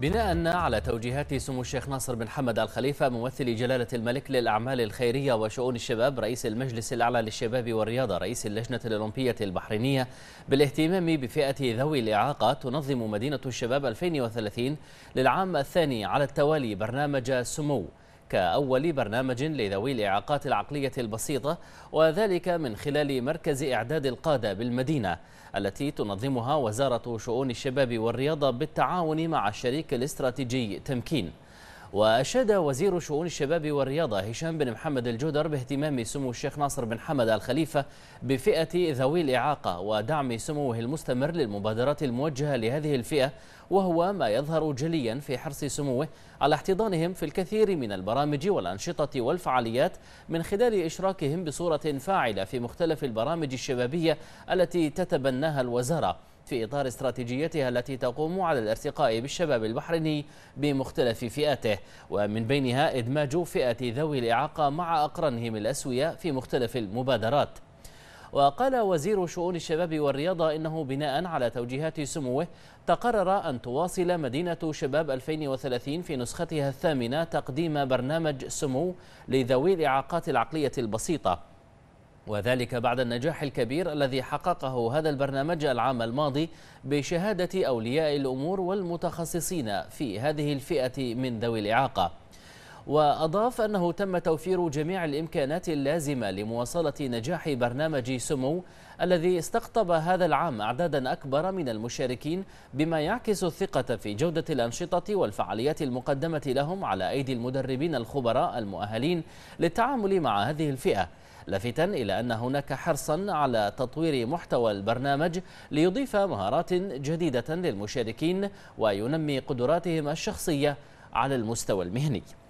بناء على توجيهات سمو الشيخ ناصر بن حمد الخليفة ممثل جلالة الملك للأعمال الخيرية وشؤون الشباب رئيس المجلس الأعلى للشباب والرياضة رئيس اللجنة الأولمبية البحرينية بالاهتمام بفئة ذوي الإعاقة تنظم مدينة الشباب 2030 للعام الثاني على التوالي برنامج سمو كأول برنامج لذوي الإعاقات العقلية البسيطة وذلك من خلال مركز إعداد القادة بالمدينة التي تنظمها وزارة شؤون الشباب والرياضة بالتعاون مع الشريك الاستراتيجي تمكين وأشاد وزير شؤون الشباب والرياضة هشام بن محمد الجودر باهتمام سمو الشيخ ناصر بن حمد الخليفة بفئة ذوي الإعاقة ودعم سموه المستمر للمبادرات الموجهة لهذه الفئة وهو ما يظهر جليا في حرص سموه على احتضانهم في الكثير من البرامج والأنشطة والفعاليات من خلال إشراكهم بصورة فاعلة في مختلف البرامج الشبابية التي تتبناها الوزارة في إطار استراتيجيتها التي تقوم على الارتقاء بالشباب البحريني بمختلف فئاته ومن بينها إدماج فئة ذوي الإعاقة مع أقرنهم الأسوية في مختلف المبادرات وقال وزير شؤون الشباب والرياضة إنه بناء على توجيهات سموه تقرر أن تواصل مدينة شباب 2030 في نسختها الثامنة تقديم برنامج سمو لذوي الإعاقات العقلية البسيطة وذلك بعد النجاح الكبير الذي حققه هذا البرنامج العام الماضي بشهادة أولياء الأمور والمتخصصين في هذه الفئة من ذوي الإعاقة وأضاف أنه تم توفير جميع الإمكانات اللازمة لمواصلة نجاح برنامج سمو الذي استقطب هذا العام أعدادا أكبر من المشاركين بما يعكس الثقة في جودة الأنشطة والفعاليات المقدمة لهم على أيدي المدربين الخبراء المؤهلين للتعامل مع هذه الفئة لافتا إلى أن هناك حرصا على تطوير محتوى البرنامج ليضيف مهارات جديدة للمشاركين وينمي قدراتهم الشخصية على المستوى المهني